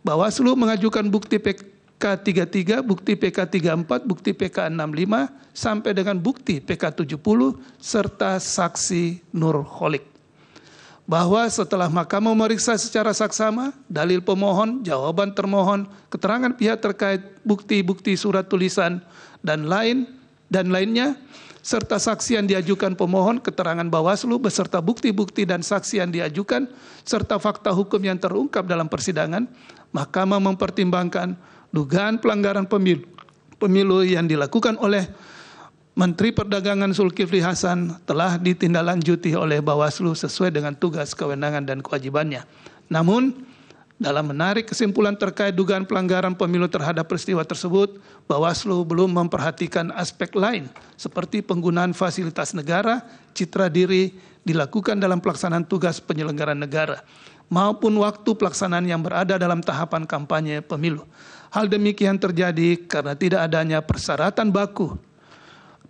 Bawaslu mengajukan bukti PK33, bukti PK34, bukti PK65 sampai dengan bukti PK70 serta saksi Nurholik, Bahwa setelah mahkamah memeriksa secara saksama, dalil pemohon, jawaban termohon, keterangan pihak terkait bukti-bukti surat tulisan dan lain dan lainnya, serta saksi yang diajukan pemohon, keterangan Bawaslu beserta bukti-bukti dan saksi yang diajukan serta fakta hukum yang terungkap dalam persidangan, Mahkamah mempertimbangkan dugaan pelanggaran pemilu, pemilu yang dilakukan oleh Menteri Perdagangan Zulkifli Hasan telah ditindaklanjuti oleh Bawaslu sesuai dengan tugas, kewenangan, dan kewajibannya. Namun, dalam menarik kesimpulan terkait dugaan pelanggaran pemilu terhadap peristiwa tersebut, Bawaslu belum memperhatikan aspek lain seperti penggunaan fasilitas negara, citra diri dilakukan dalam pelaksanaan tugas penyelenggaraan negara maupun waktu pelaksanaan yang berada dalam tahapan kampanye pemilu. Hal demikian terjadi karena tidak adanya persyaratan baku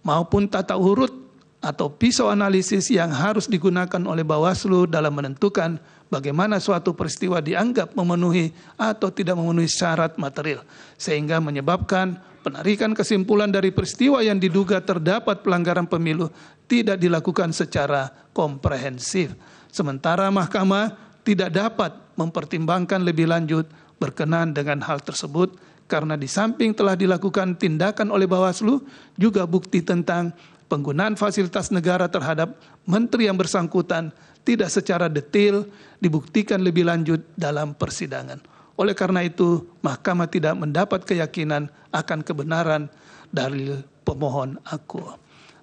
maupun tata urut atau pisau analisis yang harus digunakan oleh Bawaslu dalam menentukan bagaimana suatu peristiwa dianggap memenuhi atau tidak memenuhi syarat material sehingga menyebabkan penarikan kesimpulan dari peristiwa yang diduga terdapat pelanggaran pemilu tidak dilakukan secara komprehensif sementara mahkamah tidak dapat mempertimbangkan lebih lanjut berkenan dengan hal tersebut karena di samping telah dilakukan tindakan oleh Bawaslu juga bukti tentang penggunaan fasilitas negara terhadap menteri yang bersangkutan tidak secara detail dibuktikan lebih lanjut dalam persidangan. Oleh karena itu, mahkamah tidak mendapat keyakinan akan kebenaran dalil pemohon aku.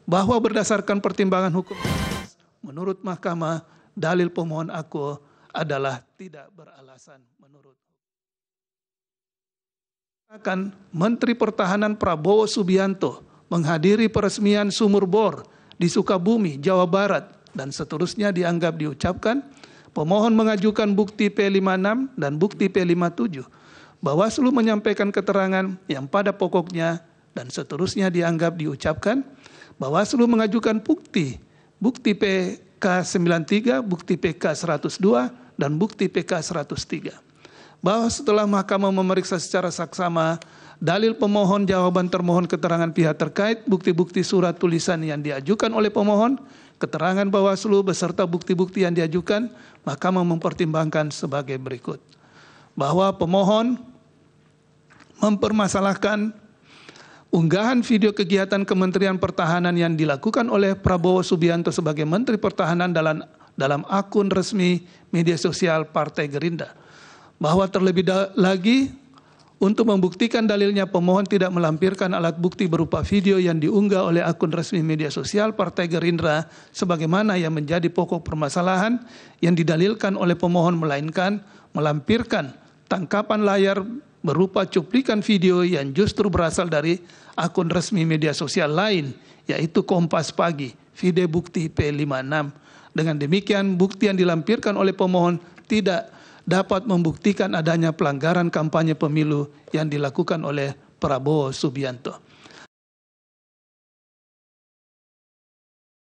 Bahwa berdasarkan pertimbangan hukum, menurut mahkamah, dalil pemohon aku adalah tidak beralasan menurut akan Menteri Pertahanan Prabowo Subianto menghadiri peresmian sumur bor di Sukabumi, Jawa Barat, dan seterusnya dianggap diucapkan, pemohon mengajukan bukti P56 dan bukti P57. Bawaslu menyampaikan keterangan yang pada pokoknya dan seterusnya dianggap diucapkan. Bawaslu mengajukan bukti, bukti PK93, bukti PK102, dan bukti PK 103 bahwa setelah mahkamah memeriksa secara saksama dalil pemohon, jawaban termohon, keterangan pihak terkait, bukti-bukti surat tulisan yang diajukan oleh pemohon, keterangan Bawaslu beserta bukti-bukti yang diajukan, Mahkamah mempertimbangkan sebagai berikut. Bahwa pemohon mempermasalahkan unggahan video kegiatan Kementerian Pertahanan yang dilakukan oleh Prabowo Subianto sebagai Menteri Pertahanan dalam dalam akun resmi media sosial Partai Gerindra bahwa terlebih lagi untuk membuktikan dalilnya pemohon tidak melampirkan alat bukti berupa video yang diunggah oleh akun resmi media sosial Partai Gerindra sebagaimana yang menjadi pokok permasalahan yang didalilkan oleh pemohon melainkan melampirkan tangkapan layar berupa cuplikan video yang justru berasal dari akun resmi media sosial lain yaitu Kompas Pagi, video bukti P56. Dengan demikian bukti yang dilampirkan oleh pemohon tidak dapat membuktikan adanya pelanggaran kampanye pemilu yang dilakukan oleh Prabowo Subianto.